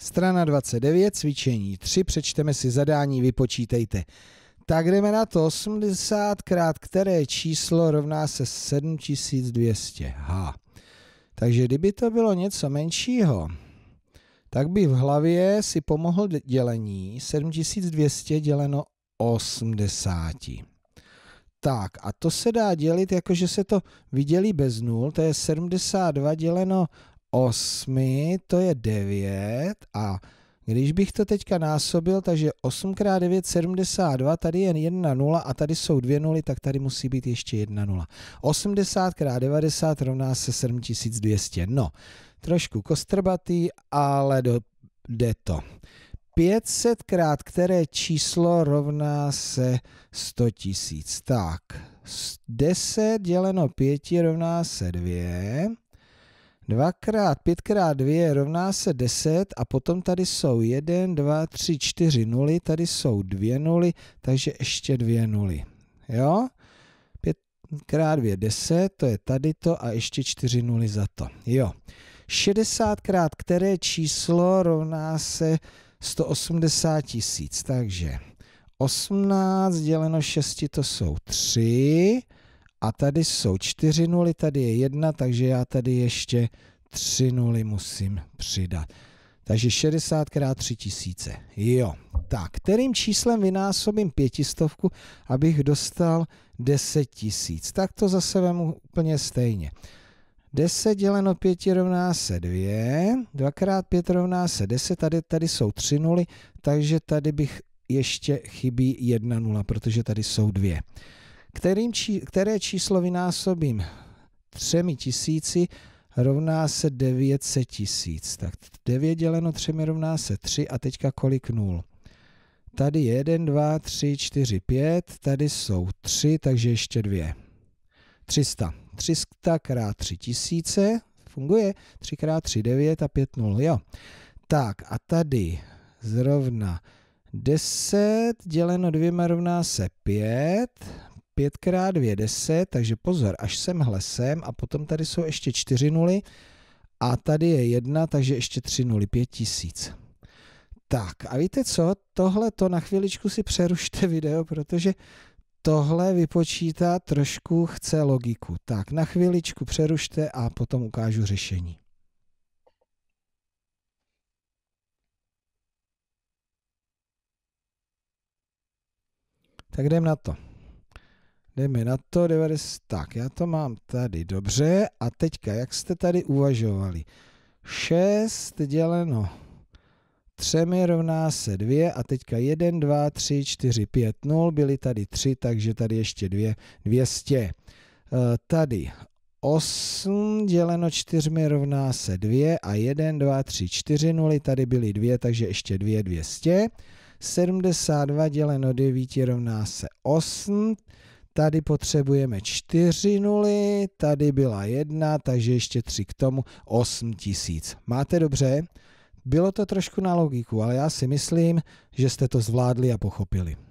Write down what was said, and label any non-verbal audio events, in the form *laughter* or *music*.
Strana 29, cvičení 3, přečteme si zadání, vypočítejte. Tak jdeme na to, 80 krát které číslo rovná se 7200. H. Takže kdyby to bylo něco menšího, tak by v hlavě si pomohl dělení 7200 děleno 80. Tak a to se dá dělit, jakože se to vydělí bez nul, to je 72 děleno 8, to je 9 a když bych to teďka násobil, takže 8 x 9 72, tady je 1 0 a tady jsou dvě nuly, tak tady musí být ještě 1 0. 80 x 90 rovná se 7200. No, trošku kostrbatý, ale do, jde to. 500 krát které číslo rovná se 100 000. Tak, 10 děleno 5 rovná se 2. Dvakrát, pětkrát dvě rovná se 10 a potom tady jsou 1, 2, 3, 4 nuly, tady jsou dvě nuly, takže ještě dvě nuly. Jo? 5 krát 2 10, to je tady to a ještě 4 nuly za to. Jo. 60 krát které číslo rovná se 180 tisíc, takže 18 děleno 6 to jsou 3, a tady jsou čtyři nuly, tady je jedna, takže já tady ještě tři nuly musím přidat. Takže 60 krát 3000. Jo, tak, kterým číslem vynásobím pětistovku, abych dostal 10 tisíc. Tak to zase vemu úplně stejně. 10 děleno 5 rovná se 2, 2 krát 5 rovná se 10, tady, tady jsou 3 nuly, takže tady bych ještě chybí 1 nula, protože tady jsou 2 kterým či, které číslo vynásobím třemi tisíci, rovná se 900 tisíc. Tak 9 děleno 3 rovná se 3 a teďka kolik nul? Tady je 1, 2, 3, 4, 5, tady jsou 3, takže ještě 2. 300. 300 krát 3 tisíce, funguje, 3 krát 3, 9 a 5, 0, jo. Tak a tady zrovna 10 děleno 2 rovná se 5 pětkrát 2 10, takže pozor, až sem hlesem a potom tady jsou ještě čtyři nuly a tady je jedna, takže ještě tři nuly, pět tisíc. Tak a víte co, tohle to na chviličku si přerušte *laughs* video, protože tohle vypočítá trošku chce logiku. Tak na chviličku přerušte a potom ukážu řešení. Tak jdem na to. Jdeme na to, 90, tak já to mám tady, dobře. A teďka, jak jste tady uvažovali? 6 děleno 3 rovná se 2 a teďka 1, 2, 3, 4, 5, 0, byly tady 3, takže tady ještě 2, 200. Eh, tady 8 děleno 4 rovná se 2 a 1, 2, 3, 4 0, tady byly 2, takže ještě 2, 200. 72 děleno 9 rovná se 8, Tady potřebujeme čtyři nuly, tady byla jedna, takže ještě tři k tomu, osm tisíc. Máte dobře? Bylo to trošku na logiku, ale já si myslím, že jste to zvládli a pochopili.